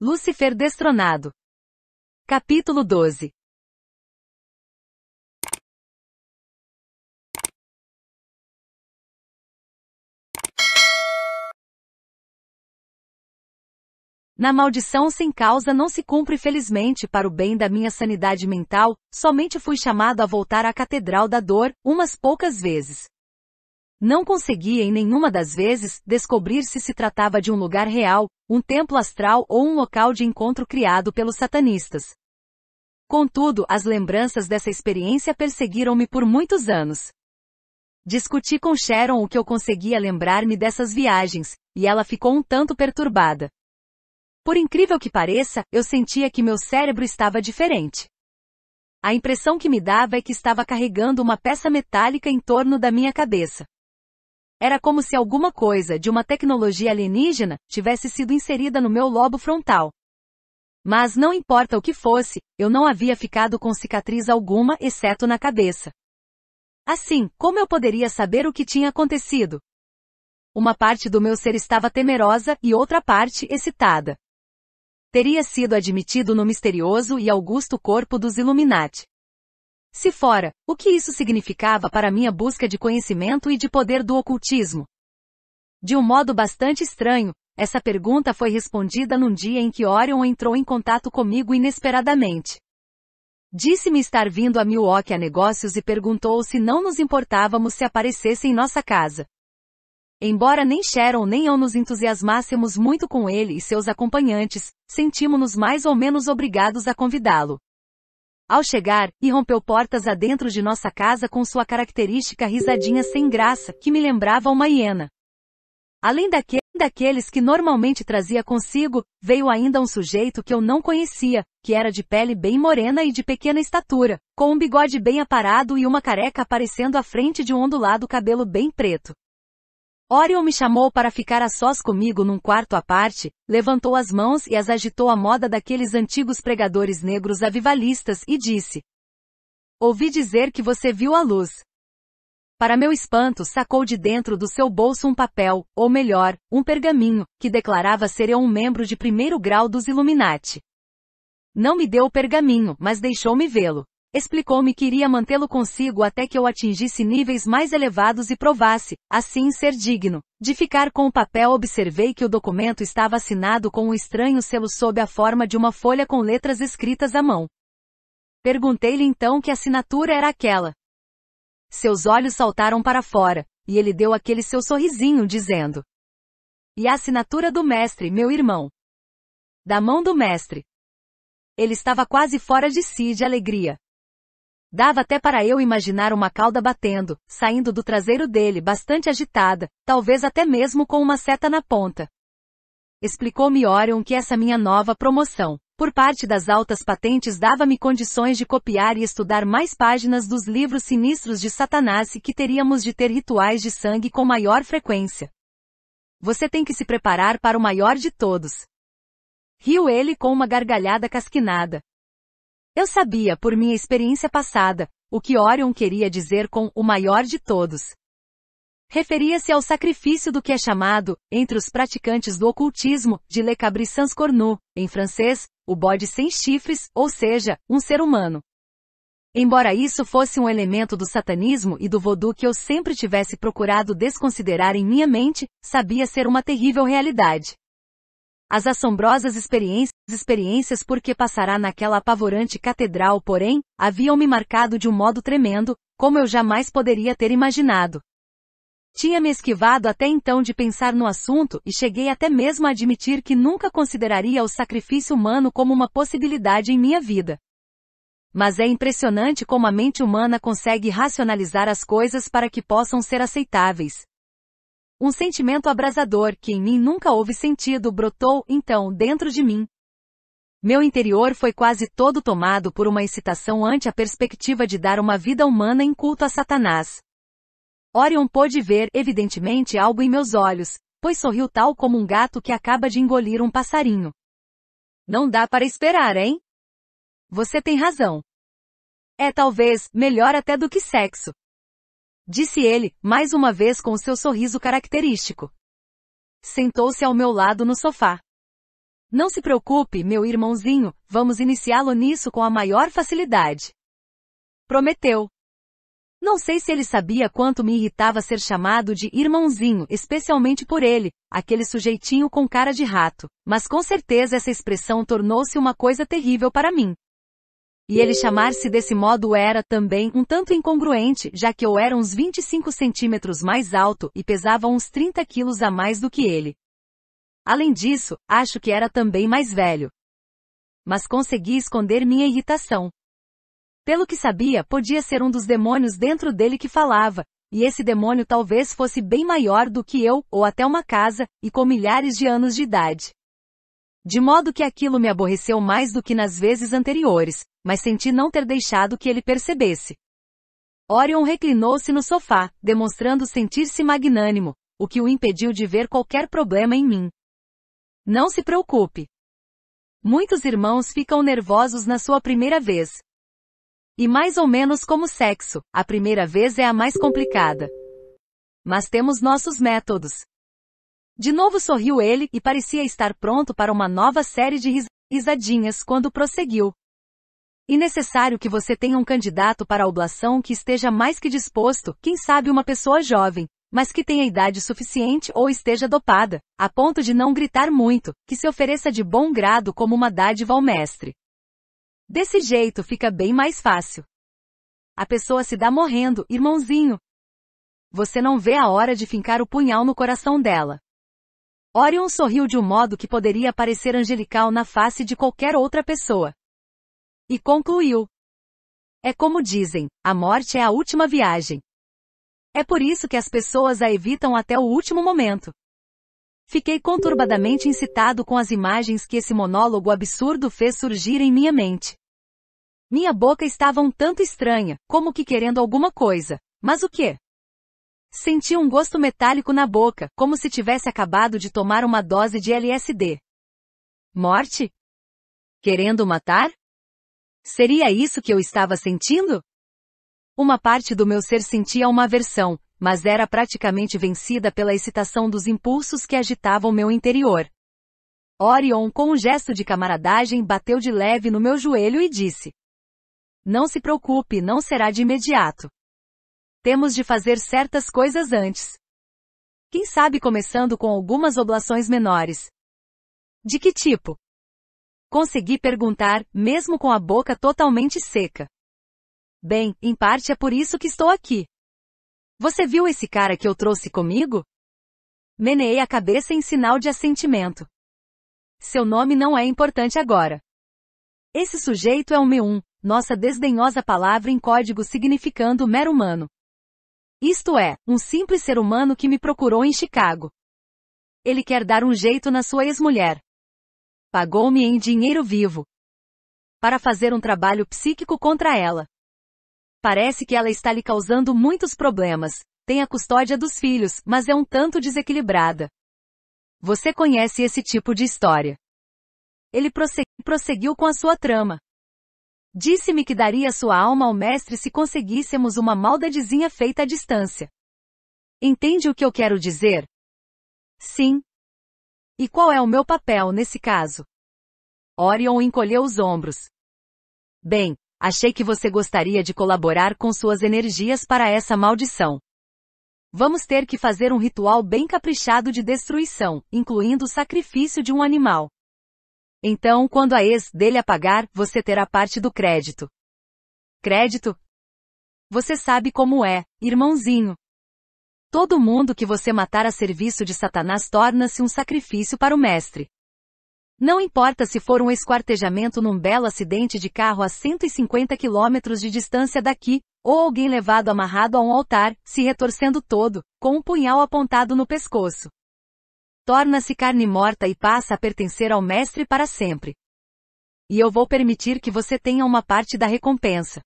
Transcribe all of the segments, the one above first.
Lúcifer destronado. Capítulo 12 Na maldição sem causa não se cumpre felizmente para o bem da minha sanidade mental, somente fui chamado a voltar à Catedral da Dor, umas poucas vezes. Não conseguia em nenhuma das vezes descobrir se se tratava de um lugar real, um templo astral ou um local de encontro criado pelos satanistas. Contudo, as lembranças dessa experiência perseguiram-me por muitos anos. Discuti com Sharon o que eu conseguia lembrar-me dessas viagens, e ela ficou um tanto perturbada. Por incrível que pareça, eu sentia que meu cérebro estava diferente. A impressão que me dava é que estava carregando uma peça metálica em torno da minha cabeça. Era como se alguma coisa de uma tecnologia alienígena tivesse sido inserida no meu lobo frontal. Mas não importa o que fosse, eu não havia ficado com cicatriz alguma exceto na cabeça. Assim, como eu poderia saber o que tinha acontecido? Uma parte do meu ser estava temerosa e outra parte excitada. Teria sido admitido no misterioso e augusto corpo dos Illuminati. Se fora, o que isso significava para minha busca de conhecimento e de poder do ocultismo? De um modo bastante estranho, essa pergunta foi respondida num dia em que Orion entrou em contato comigo inesperadamente. Disse-me estar vindo a Milwaukee a negócios e perguntou se não nos importávamos se aparecesse em nossa casa. Embora nem Sharon nem eu nos entusiasmássemos muito com ele e seus acompanhantes, sentimos-nos mais ou menos obrigados a convidá-lo. Ao chegar, irrompeu portas adentro de nossa casa com sua característica risadinha sem graça, que me lembrava uma hiena. Além daque daqueles que normalmente trazia consigo, veio ainda um sujeito que eu não conhecia, que era de pele bem morena e de pequena estatura, com um bigode bem aparado e uma careca aparecendo à frente de um ondulado cabelo bem preto. Orion me chamou para ficar a sós comigo num quarto à parte, levantou as mãos e as agitou à moda daqueles antigos pregadores negros avivalistas e disse: Ouvi dizer que você viu a luz. Para meu espanto, sacou de dentro do seu bolso um papel, ou melhor, um pergaminho, que declarava ser eu um membro de primeiro grau dos Illuminati. Não me deu o pergaminho, mas deixou-me vê-lo. Explicou-me que iria mantê-lo consigo até que eu atingisse níveis mais elevados e provasse, assim ser digno, de ficar com o papel. Observei que o documento estava assinado com um estranho selo sob a forma de uma folha com letras escritas à mão. Perguntei-lhe então que assinatura era aquela. Seus olhos saltaram para fora, e ele deu aquele seu sorrisinho dizendo: E a assinatura do mestre, meu irmão. Da mão do mestre. Ele estava quase fora de si de alegria. Dava até para eu imaginar uma cauda batendo, saindo do traseiro dele bastante agitada, talvez até mesmo com uma seta na ponta. Explicou-me Orion que essa minha nova promoção, por parte das altas patentes dava-me condições de copiar e estudar mais páginas dos livros sinistros de Satanás e que teríamos de ter rituais de sangue com maior frequência. Você tem que se preparar para o maior de todos. Riu ele com uma gargalhada casquinada, eu sabia por minha experiência passada o que Orion queria dizer com o maior de todos. Referia-se ao sacrifício do que é chamado, entre os praticantes do ocultismo, de Le Cabri sans cornu, em francês, o bode sem chifres, ou seja, um ser humano. Embora isso fosse um elemento do satanismo e do voodoo que eu sempre tivesse procurado desconsiderar em minha mente, sabia ser uma terrível realidade as assombrosas experiências, experiências porque passará naquela apavorante catedral, porém, haviam-me marcado de um modo tremendo, como eu jamais poderia ter imaginado. Tinha-me esquivado até então de pensar no assunto e cheguei até mesmo a admitir que nunca consideraria o sacrifício humano como uma possibilidade em minha vida. Mas é impressionante como a mente humana consegue racionalizar as coisas para que possam ser aceitáveis, um sentimento abrasador que em mim nunca houve sentido brotou, então, dentro de mim. Meu interior foi quase todo tomado por uma excitação ante a perspectiva de dar uma vida humana em culto a Satanás. Orion pôde ver, evidentemente, algo em meus olhos, pois sorriu tal como um gato que acaba de engolir um passarinho. Não dá para esperar, hein? Você tem razão. É talvez melhor até do que sexo. Disse ele, mais uma vez com seu sorriso característico. Sentou-se ao meu lado no sofá. Não se preocupe, meu irmãozinho, vamos iniciá-lo nisso com a maior facilidade. Prometeu. Não sei se ele sabia quanto me irritava ser chamado de irmãozinho, especialmente por ele, aquele sujeitinho com cara de rato, mas com certeza essa expressão tornou-se uma coisa terrível para mim. E ele chamar-se desse modo era também um tanto incongruente, já que eu era uns 25 centímetros mais alto e pesava uns 30 quilos a mais do que ele. Além disso, acho que era também mais velho. Mas consegui esconder minha irritação. Pelo que sabia, podia ser um dos demônios dentro dele que falava, e esse demônio talvez fosse bem maior do que eu, ou até uma casa, e com milhares de anos de idade. De modo que aquilo me aborreceu mais do que nas vezes anteriores, mas senti não ter deixado que ele percebesse. Orion reclinou-se no sofá, demonstrando sentir-se magnânimo, o que o impediu de ver qualquer problema em mim. Não se preocupe. Muitos irmãos ficam nervosos na sua primeira vez. E mais ou menos como sexo, a primeira vez é a mais complicada. Mas temos nossos métodos. De novo sorriu ele e parecia estar pronto para uma nova série de risadinhas quando prosseguiu. E necessário que você tenha um candidato para a oblação que esteja mais que disposto, quem sabe uma pessoa jovem, mas que tenha idade suficiente ou esteja dopada, a ponto de não gritar muito, que se ofereça de bom grado como uma dádiva ao mestre. Desse jeito fica bem mais fácil. A pessoa se dá morrendo, irmãozinho. Você não vê a hora de fincar o punhal no coração dela. Orion sorriu de um modo que poderia parecer angelical na face de qualquer outra pessoa. E concluiu. É como dizem, a morte é a última viagem. É por isso que as pessoas a evitam até o último momento. Fiquei conturbadamente incitado com as imagens que esse monólogo absurdo fez surgir em minha mente. Minha boca estava um tanto estranha, como que querendo alguma coisa. Mas o que? Senti um gosto metálico na boca, como se tivesse acabado de tomar uma dose de LSD. Morte? Querendo matar? Seria isso que eu estava sentindo? Uma parte do meu ser sentia uma aversão, mas era praticamente vencida pela excitação dos impulsos que agitavam meu interior. Orion, com um gesto de camaradagem, bateu de leve no meu joelho e disse: Não se preocupe, não será de imediato. Temos de fazer certas coisas antes. Quem sabe começando com algumas oblações menores. De que tipo? Consegui perguntar, mesmo com a boca totalmente seca. Bem, em parte é por isso que estou aqui. Você viu esse cara que eu trouxe comigo? Meneei a cabeça em sinal de assentimento. Seu nome não é importante agora. Esse sujeito é um meum, nossa desdenhosa palavra em código significando mero humano. Isto é, um simples ser humano que me procurou em Chicago. Ele quer dar um jeito na sua ex-mulher. Pagou-me em dinheiro vivo. Para fazer um trabalho psíquico contra ela. Parece que ela está lhe causando muitos problemas. Tem a custódia dos filhos, mas é um tanto desequilibrada. Você conhece esse tipo de história. Ele prosseguiu com a sua trama. Disse-me que daria sua alma ao mestre se conseguíssemos uma maldadezinha feita à distância. Entende o que eu quero dizer? Sim, e qual é o meu papel nesse caso? Orion encolheu os ombros. Bem, achei que você gostaria de colaborar com suas energias para essa maldição. Vamos ter que fazer um ritual bem caprichado de destruição, incluindo o sacrifício de um animal. Então, quando a ex dele apagar, você terá parte do crédito. Crédito? Você sabe como é, irmãozinho. Todo mundo que você matar a serviço de Satanás torna-se um sacrifício para o Mestre. Não importa se for um esquartejamento num belo acidente de carro a 150 km de distância daqui, ou alguém levado amarrado a um altar, se retorcendo todo, com um punhal apontado no pescoço. Torna-se carne morta e passa a pertencer ao Mestre para sempre. E eu vou permitir que você tenha uma parte da recompensa.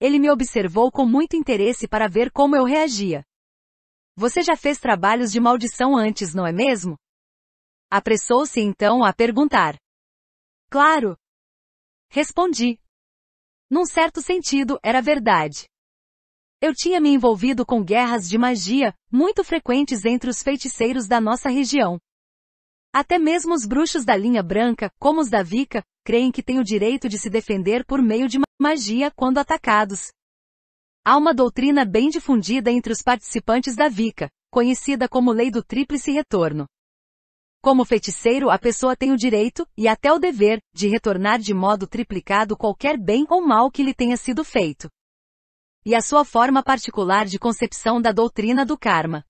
Ele me observou com muito interesse para ver como eu reagia. Você já fez trabalhos de maldição antes, não é mesmo? Apressou-se então a perguntar. Claro. Respondi. Num certo sentido, era verdade. Eu tinha me envolvido com guerras de magia, muito frequentes entre os feiticeiros da nossa região. Até mesmo os bruxos da linha branca, como os da Vika, creem que têm o direito de se defender por meio de magia quando atacados. Há uma doutrina bem difundida entre os participantes da VICA, conhecida como Lei do Tríplice Retorno. Como feiticeiro, a pessoa tem o direito, e até o dever, de retornar de modo triplicado qualquer bem ou mal que lhe tenha sido feito. E a sua forma particular de concepção da doutrina do karma.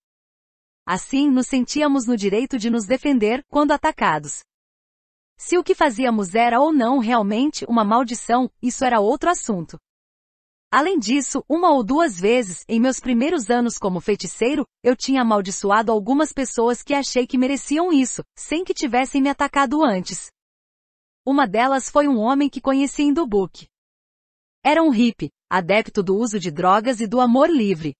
Assim, nos sentíamos no direito de nos defender quando atacados. Se o que fazíamos era ou não realmente uma maldição, isso era outro assunto. Além disso, uma ou duas vezes, em meus primeiros anos como feiticeiro, eu tinha amaldiçoado algumas pessoas que achei que mereciam isso, sem que tivessem me atacado antes. Uma delas foi um homem que conheci em Dubuque. Era um hippie, adepto do uso de drogas e do amor livre.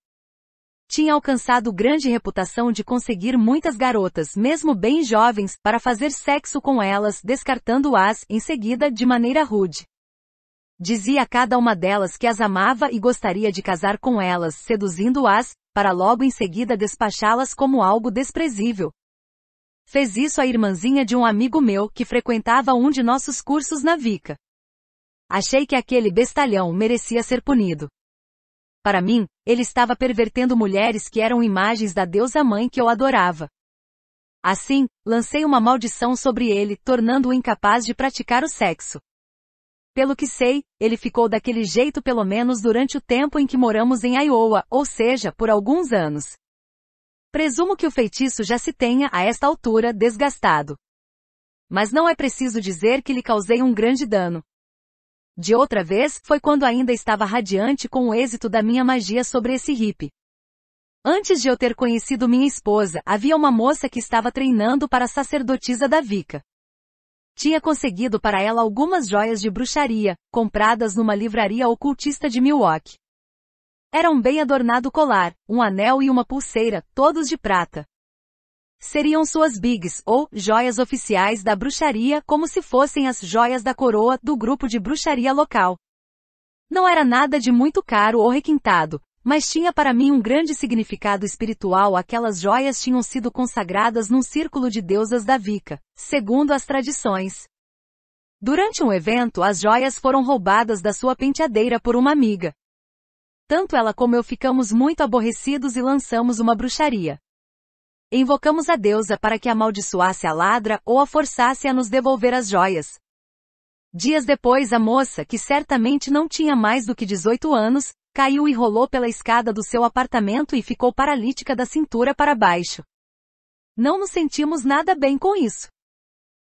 Tinha alcançado grande reputação de conseguir muitas garotas, mesmo bem jovens, para fazer sexo com elas, descartando-as, em seguida, de maneira rude. Dizia a cada uma delas que as amava e gostaria de casar com elas, seduzindo-as, para logo em seguida despachá-las como algo desprezível. Fez isso a irmãzinha de um amigo meu que frequentava um de nossos cursos na Vica. Achei que aquele bestalhão merecia ser punido. Para mim, ele estava pervertendo mulheres que eram imagens da deusa mãe que eu adorava. Assim, lancei uma maldição sobre ele, tornando-o incapaz de praticar o sexo. Pelo que sei, ele ficou daquele jeito pelo menos durante o tempo em que moramos em Iowa, ou seja, por alguns anos. Presumo que o feitiço já se tenha, a esta altura, desgastado. Mas não é preciso dizer que lhe causei um grande dano. De outra vez, foi quando ainda estava radiante com o êxito da minha magia sobre esse hippie. Antes de eu ter conhecido minha esposa, havia uma moça que estava treinando para sacerdotisa da Vika tinha conseguido para ela algumas joias de bruxaria, compradas numa livraria ocultista de Milwaukee. Era um bem adornado colar, um anel e uma pulseira, todos de prata. Seriam suas bigs, ou joias oficiais da bruxaria, como se fossem as joias da coroa do grupo de bruxaria local. Não era nada de muito caro ou requintado, mas tinha para mim um grande significado espiritual aquelas joias tinham sido consagradas num círculo de deusas da Vika, segundo as tradições. Durante um evento as joias foram roubadas da sua penteadeira por uma amiga. Tanto ela como eu ficamos muito aborrecidos e lançamos uma bruxaria. Invocamos a deusa para que amaldiçoasse a ladra ou a forçasse a nos devolver as joias. Dias depois a moça, que certamente não tinha mais do que 18 anos, Caiu e rolou pela escada do seu apartamento e ficou paralítica da cintura para baixo. Não nos sentimos nada bem com isso.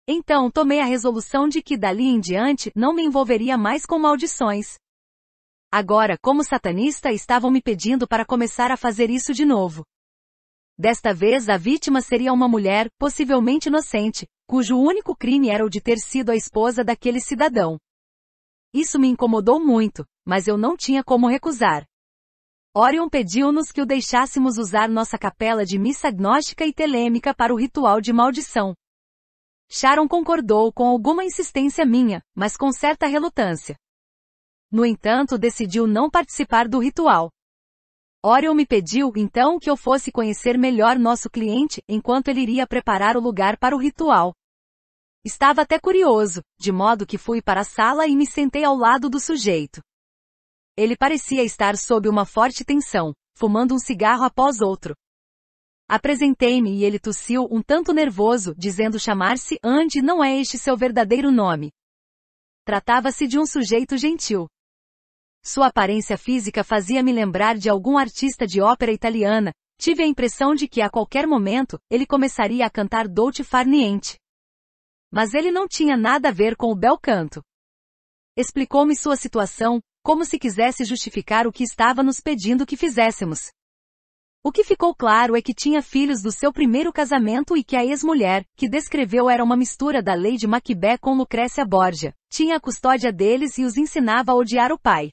Então tomei a resolução de que dali em diante não me envolveria mais com maldições. Agora, como satanista, estavam me pedindo para começar a fazer isso de novo. Desta vez a vítima seria uma mulher, possivelmente inocente, cujo único crime era o de ter sido a esposa daquele cidadão. Isso me incomodou muito mas eu não tinha como recusar. Orion pediu-nos que o deixássemos usar nossa capela de missa agnóstica e telêmica para o ritual de maldição. Sharon concordou com alguma insistência minha, mas com certa relutância. No entanto, decidiu não participar do ritual. Orion me pediu, então, que eu fosse conhecer melhor nosso cliente, enquanto ele iria preparar o lugar para o ritual. Estava até curioso, de modo que fui para a sala e me sentei ao lado do sujeito. Ele parecia estar sob uma forte tensão, fumando um cigarro após outro. Apresentei-me e ele tossiu um tanto nervoso, dizendo chamar-se Andy não é este seu verdadeiro nome. Tratava-se de um sujeito gentil. Sua aparência física fazia me lembrar de algum artista de ópera italiana, tive a impressão de que a qualquer momento, ele começaria a cantar Dolce Far Niente. Mas ele não tinha nada a ver com o bel canto. Explicou-me sua situação, como se quisesse justificar o que estava nos pedindo que fizéssemos. O que ficou claro é que tinha filhos do seu primeiro casamento e que a ex-mulher, que descreveu era uma mistura da Lady Macbeth com Lucrécia Borgia, tinha a custódia deles e os ensinava a odiar o pai.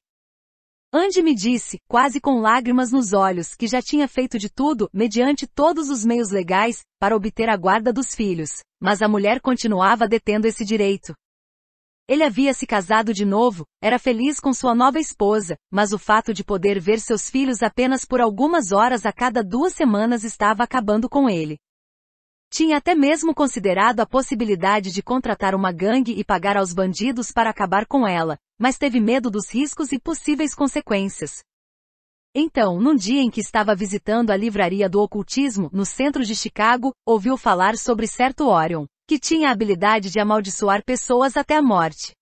Andy me disse, quase com lágrimas nos olhos, que já tinha feito de tudo, mediante todos os meios legais, para obter a guarda dos filhos, mas a mulher continuava detendo esse direito. Ele havia se casado de novo, era feliz com sua nova esposa, mas o fato de poder ver seus filhos apenas por algumas horas a cada duas semanas estava acabando com ele. Tinha até mesmo considerado a possibilidade de contratar uma gangue e pagar aos bandidos para acabar com ela, mas teve medo dos riscos e possíveis consequências. Então, num dia em que estava visitando a livraria do ocultismo, no centro de Chicago, ouviu falar sobre certo Orion que tinha a habilidade de amaldiçoar pessoas até a morte.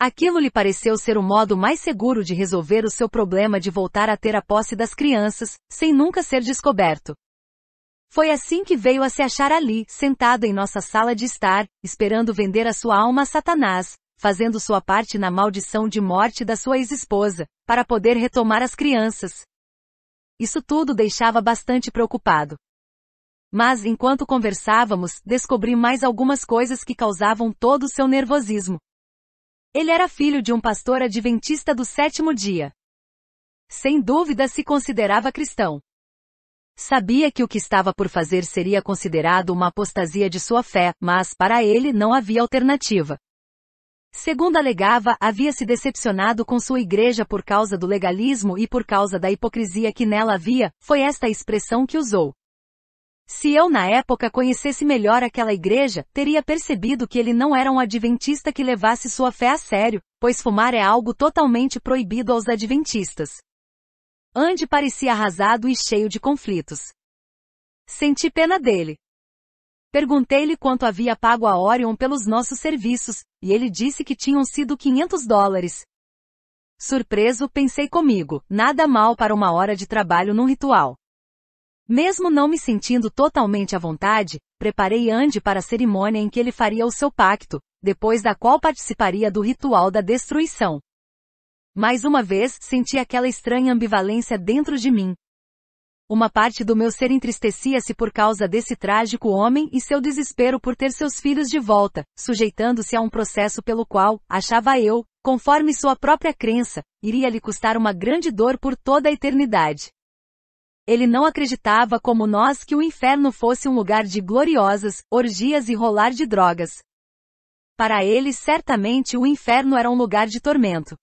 Aquilo lhe pareceu ser o modo mais seguro de resolver o seu problema de voltar a ter a posse das crianças, sem nunca ser descoberto. Foi assim que veio a se achar ali, sentado em nossa sala de estar, esperando vender a sua alma a Satanás, fazendo sua parte na maldição de morte da sua ex-esposa, para poder retomar as crianças. Isso tudo deixava bastante preocupado. Mas enquanto conversávamos, descobri mais algumas coisas que causavam todo o seu nervosismo. Ele era filho de um pastor adventista do sétimo dia. Sem dúvida se considerava cristão. Sabia que o que estava por fazer seria considerado uma apostasia de sua fé, mas para ele não havia alternativa. Segundo alegava, havia se decepcionado com sua igreja por causa do legalismo e por causa da hipocrisia que nela havia, foi esta a expressão que usou. Se eu na época conhecesse melhor aquela igreja, teria percebido que ele não era um adventista que levasse sua fé a sério, pois fumar é algo totalmente proibido aos adventistas. Andy parecia arrasado e cheio de conflitos. Senti pena dele. Perguntei-lhe quanto havia pago a Orion pelos nossos serviços, e ele disse que tinham sido 500 dólares. Surpreso, pensei comigo, nada mal para uma hora de trabalho num ritual. Mesmo não me sentindo totalmente à vontade, preparei Andy para a cerimônia em que ele faria o seu pacto, depois da qual participaria do ritual da destruição. Mais uma vez, senti aquela estranha ambivalência dentro de mim. Uma parte do meu ser entristecia-se por causa desse trágico homem e seu desespero por ter seus filhos de volta, sujeitando-se a um processo pelo qual, achava eu, conforme sua própria crença, iria lhe custar uma grande dor por toda a eternidade. Ele não acreditava como nós que o inferno fosse um lugar de gloriosas, orgias e rolar de drogas. Para ele certamente o inferno era um lugar de tormento.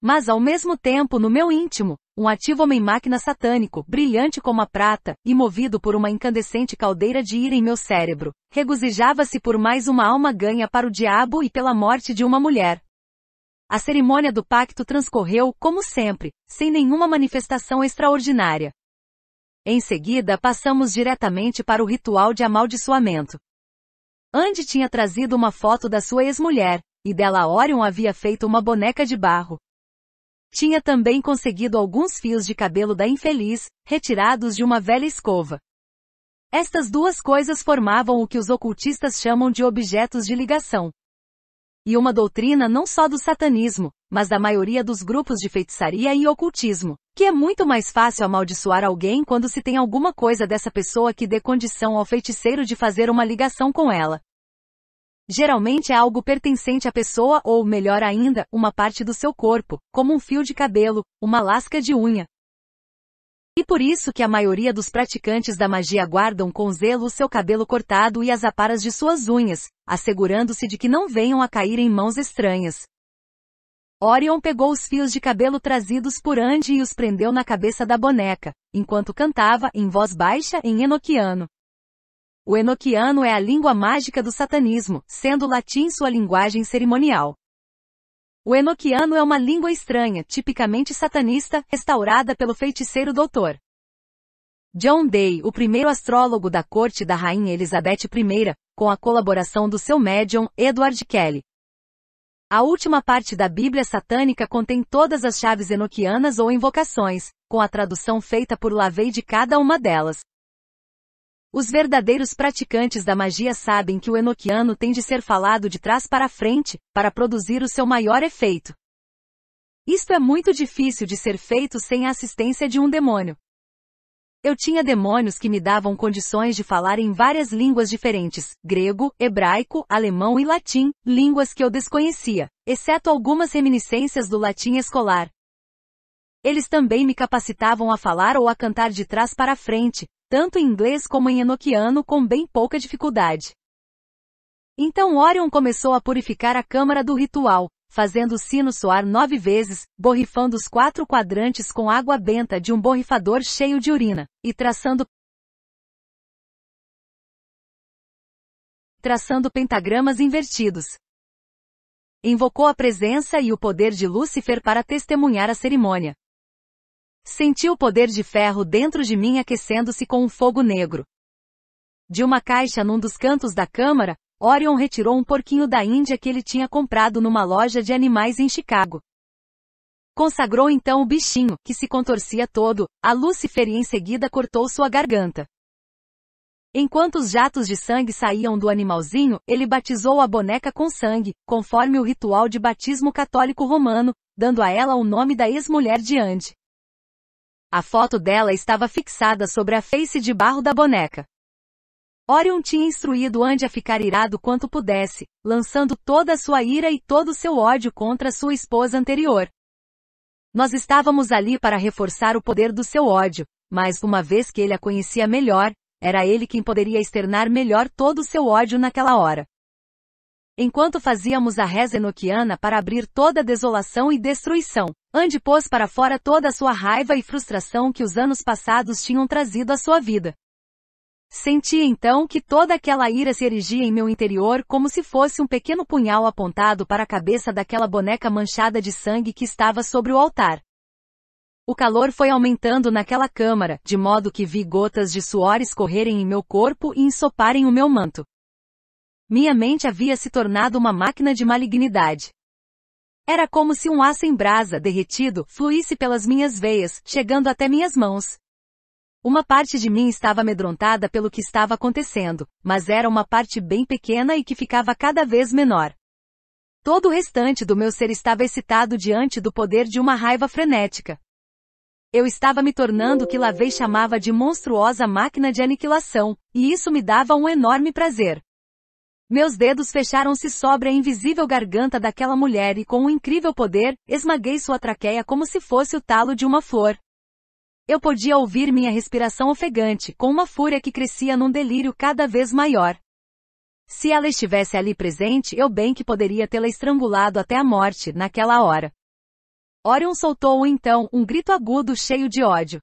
Mas ao mesmo tempo no meu íntimo, um ativo homem-máquina satânico, brilhante como a prata, e movido por uma incandescente caldeira de ira em meu cérebro, regozijava-se por mais uma alma ganha para o diabo e pela morte de uma mulher. A cerimônia do pacto transcorreu, como sempre, sem nenhuma manifestação extraordinária. Em seguida passamos diretamente para o ritual de amaldiçoamento. Andy tinha trazido uma foto da sua ex-mulher, e dela Orion havia feito uma boneca de barro. Tinha também conseguido alguns fios de cabelo da infeliz, retirados de uma velha escova. Estas duas coisas formavam o que os ocultistas chamam de objetos de ligação. E uma doutrina não só do satanismo, mas da maioria dos grupos de feitiçaria e ocultismo, que é muito mais fácil amaldiçoar alguém quando se tem alguma coisa dessa pessoa que dê condição ao feiticeiro de fazer uma ligação com ela. Geralmente é algo pertencente à pessoa ou, melhor ainda, uma parte do seu corpo, como um fio de cabelo, uma lasca de unha. E por isso que a maioria dos praticantes da magia guardam com zelo o seu cabelo cortado e as aparas de suas unhas, assegurando-se de que não venham a cair em mãos estranhas. Orion pegou os fios de cabelo trazidos por Andy e os prendeu na cabeça da boneca, enquanto cantava, em voz baixa, em enoquiano. O enoquiano é a língua mágica do satanismo, sendo o latim sua linguagem cerimonial. O enoquiano é uma língua estranha, tipicamente satanista, restaurada pelo feiticeiro doutor. John Day, o primeiro astrólogo da corte da rainha Elizabeth I, com a colaboração do seu médium, Edward Kelly, a última parte da Bíblia satânica contém todas as chaves enoquianas ou invocações, com a tradução feita por Lavey de cada uma delas. Os verdadeiros praticantes da magia sabem que o enoquiano tem de ser falado de trás para frente, para produzir o seu maior efeito. Isto é muito difícil de ser feito sem a assistência de um demônio. Eu tinha demônios que me davam condições de falar em várias línguas diferentes, grego, hebraico, alemão e latim, línguas que eu desconhecia, exceto algumas reminiscências do latim escolar. Eles também me capacitavam a falar ou a cantar de trás para frente, tanto em inglês como em enoquiano com bem pouca dificuldade. Então Orion começou a purificar a câmara do ritual, fazendo o sino soar nove vezes, borrifando os quatro quadrantes com água benta de um borrifador cheio de urina, e traçando traçando pentagramas invertidos. Invocou a presença e o poder de Lúcifer para testemunhar a cerimônia. Senti o poder de ferro dentro de mim aquecendo-se com um fogo negro. De uma caixa num dos cantos da câmara, Orion retirou um porquinho da Índia que ele tinha comprado numa loja de animais em Chicago. Consagrou então o bichinho, que se contorcia todo, a Lucifer e em seguida cortou sua garganta. Enquanto os jatos de sangue saíam do animalzinho, ele batizou a boneca com sangue, conforme o ritual de batismo católico romano, dando a ela o nome da ex-mulher de Andy. A foto dela estava fixada sobre a face de barro da boneca. Orion tinha instruído Andy a ficar irado quanto pudesse, lançando toda a sua ira e todo o seu ódio contra sua esposa anterior. Nós estávamos ali para reforçar o poder do seu ódio, mas uma vez que ele a conhecia melhor, era ele quem poderia externar melhor todo o seu ódio naquela hora. Enquanto fazíamos a reza enoquiana para abrir toda a desolação e destruição, Andy pôs para fora toda a sua raiva e frustração que os anos passados tinham trazido à sua vida. Senti então que toda aquela ira se erigia em meu interior como se fosse um pequeno punhal apontado para a cabeça daquela boneca manchada de sangue que estava sobre o altar. O calor foi aumentando naquela câmara, de modo que vi gotas de suor escorrerem em meu corpo e ensoparem o meu manto. Minha mente havia se tornado uma máquina de malignidade. Era como se um aço em brasa, derretido, fluísse pelas minhas veias, chegando até minhas mãos. Uma parte de mim estava amedrontada pelo que estava acontecendo, mas era uma parte bem pequena e que ficava cada vez menor. Todo o restante do meu ser estava excitado diante do poder de uma raiva frenética. Eu estava me tornando o que Lavei chamava de monstruosa máquina de aniquilação, e isso me dava um enorme prazer. Meus dedos fecharam-se sobre a invisível garganta daquela mulher e com um incrível poder, esmaguei sua traqueia como se fosse o talo de uma flor. Eu podia ouvir minha respiração ofegante, com uma fúria que crescia num delírio cada vez maior. Se ela estivesse ali presente, eu bem que poderia tê-la estrangulado até a morte, naquela hora. Orion soltou então um grito agudo cheio de ódio.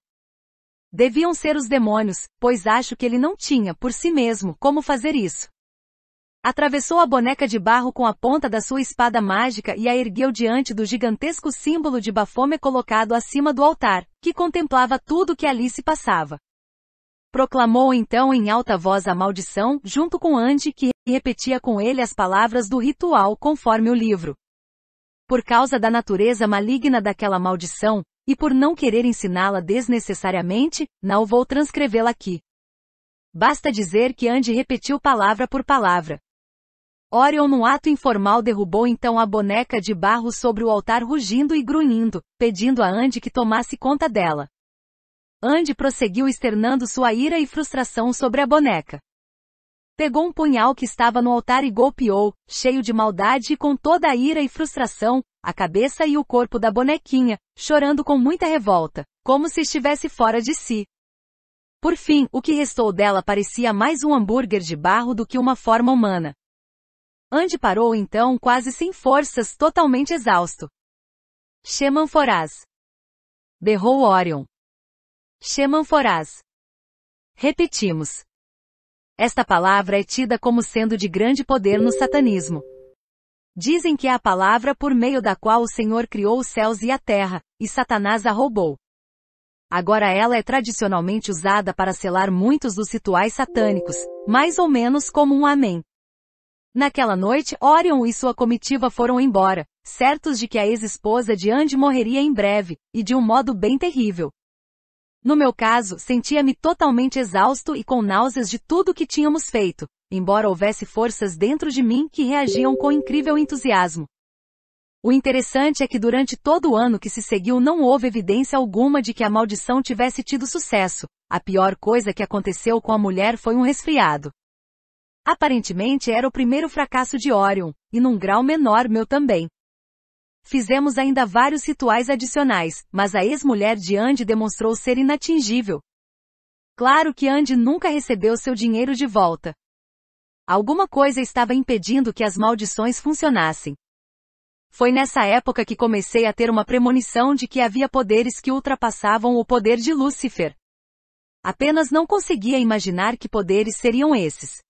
Deviam ser os demônios, pois acho que ele não tinha, por si mesmo, como fazer isso. Atravessou a boneca de barro com a ponta da sua espada mágica e a ergueu diante do gigantesco símbolo de Bafome colocado acima do altar, que contemplava tudo que ali se passava. Proclamou então em alta voz a maldição, junto com Andy, que repetia com ele as palavras do ritual conforme o livro. Por causa da natureza maligna daquela maldição, e por não querer ensiná-la desnecessariamente, não vou transcrevê-la aqui. Basta dizer que Andy repetiu palavra por palavra, Orion num ato informal derrubou então a boneca de barro sobre o altar rugindo e grunhindo, pedindo a Andy que tomasse conta dela. Andy prosseguiu externando sua ira e frustração sobre a boneca. Pegou um punhal que estava no altar e golpeou, cheio de maldade e com toda a ira e frustração, a cabeça e o corpo da bonequinha, chorando com muita revolta, como se estivesse fora de si. Por fim, o que restou dela parecia mais um hambúrguer de barro do que uma forma humana. Andy parou então quase sem forças, totalmente exausto. Sheman Foraz. Berrou Orion. Sheman Foraz. Repetimos. Esta palavra é tida como sendo de grande poder no satanismo. Dizem que é a palavra por meio da qual o Senhor criou os céus e a terra, e Satanás a roubou. Agora ela é tradicionalmente usada para selar muitos dos rituais satânicos, mais ou menos como um amém. Naquela noite, Orion e sua comitiva foram embora, certos de que a ex-esposa de Andy morreria em breve, e de um modo bem terrível. No meu caso, sentia-me totalmente exausto e com náuseas de tudo que tínhamos feito, embora houvesse forças dentro de mim que reagiam com incrível entusiasmo. O interessante é que durante todo o ano que se seguiu não houve evidência alguma de que a maldição tivesse tido sucesso. A pior coisa que aconteceu com a mulher foi um resfriado. Aparentemente era o primeiro fracasso de Orion, e num grau menor meu também. Fizemos ainda vários rituais adicionais, mas a ex-mulher de Andy demonstrou ser inatingível. Claro que Andy nunca recebeu seu dinheiro de volta. Alguma coisa estava impedindo que as maldições funcionassem. Foi nessa época que comecei a ter uma premonição de que havia poderes que ultrapassavam o poder de Lúcifer. Apenas não conseguia imaginar que poderes seriam esses.